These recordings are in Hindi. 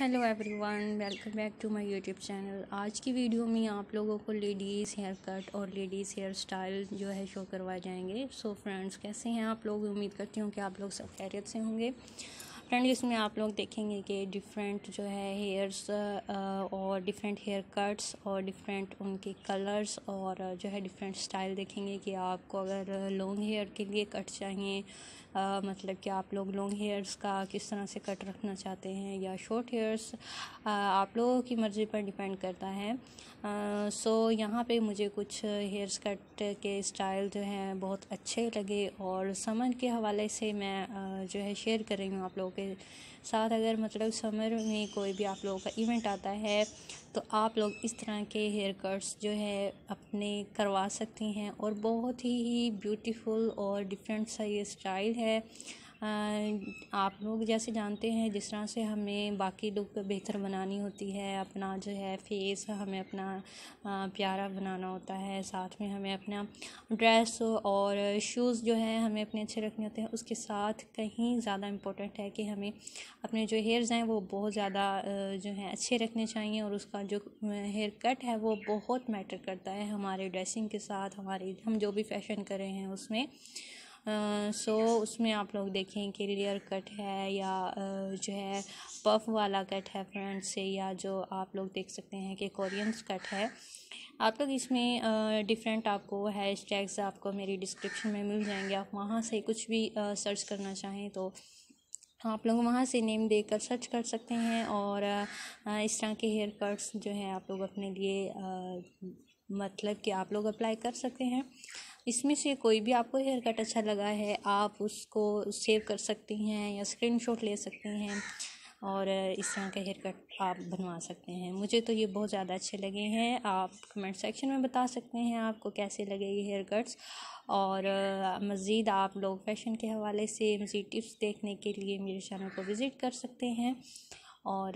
hello everyone welcome back to my YouTube channel आज की वीडियो में आप लोगों को लेडीज़ हेयर कट और लेडीज़ हेयर स्टाइल जो है शो करवाए जाएंगे सो so फ्रेंड्स कैसे हैं आप लोग उम्मीद करती हूँ कि आप लोग सब खैरियत से होंगे फ्रेंड इसमें आप लोग देखेंगे कि डिफरेंट जो है हेयर्स और डिफरेंट हेयर कट्स और डिफरेंट उनके कलर्स और जो है डिफरेंट स्टाइल देखेंगे कि आपको अगर लॉन्ग हेयर के लिए कट चाहिए आ, मतलब कि आप लोग लॉन्ग हेयर्स का किस तरह से कट रखना चाहते हैं या शॉर्ट हेयर्स आप लोगों की मर्ज़ी पर डिपेंड करता है सो यहाँ पे मुझे कुछ हेयर्स कट के स्टाइल जो हैं बहुत अच्छे लगे और समझ के हवाले से मैं जो है शेयर कर रही हूँ आप लोगों के के साथ अगर मतलब समर में कोई भी आप लोगों का इवेंट आता है तो आप लोग इस तरह के हेयर कट्स जो है अपने करवा सकती हैं और बहुत ही ब्यूटीफुल और डिफरेंट सा ये स्टाइल है आप लोग जैसे जानते हैं जिस तरह से हमें बाकी लोग बेहतर बनानी होती है अपना जो है फेस हमें अपना प्यारा बनाना होता है साथ में हमें अपना ड्रेस और शूज़ जो है हमें अपने अच्छे रखने होते हैं उसके साथ कहीं ज़्यादा इम्पोर्टेंट है कि हमें अपने जो हेयर्स हैं वो बहुत ज़्यादा जो है अच्छे रखने चाहिए और उसका जो हेयर कट है वो बहुत मैटर करता है हमारे ड्रेसिंग के साथ हमारी हम जो भी फैशन कर रहे हैं उसमें सो उसमें आप लोग देखें कि लेयर कट है या जो है पफ वाला कट है फ्रंट से या जो आप लोग देख सकते हैं कि कोरियंस कट है आप लोग इसमें डिफरेंट आपको हैश टैग्स आपको मेरी डिस्क्रिप्शन में मिल जाएंगे आप वहाँ से कुछ भी सर्च करना चाहें तो आप लोग वहाँ से नेम देकर सर्च कर सकते हैं और इस तरह के हेयर कट्स जो है आप लोग अपने लिए मतलब कि आप लोग अप्लाई कर सकते हैं इसमें से कोई भी आपको हेयर कट अच्छा लगा है आप उसको सेव कर सकती हैं या शॉट ले सकती हैं और इस तरह का हेयर कट आप बनवा सकते हैं मुझे तो ये बहुत ज़्यादा अच्छे लगे हैं आप कमेंट सेक्शन में बता सकते हैं आपको कैसे लगे ये हेयर कट्स और मज़ीद आप लोग फैशन के हवाले से मज़ीद टिप्स देखने के लिए मेरे चैनल को विज़िट कर सकते हैं और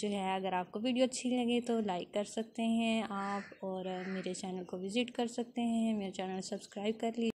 जो है अगर आपको वीडियो अच्छी लगे तो लाइक कर सकते हैं आप और मेरे चैनल को विज़िट कर सकते हैं मेरा चैनल सब्सक्राइब कर लीजिए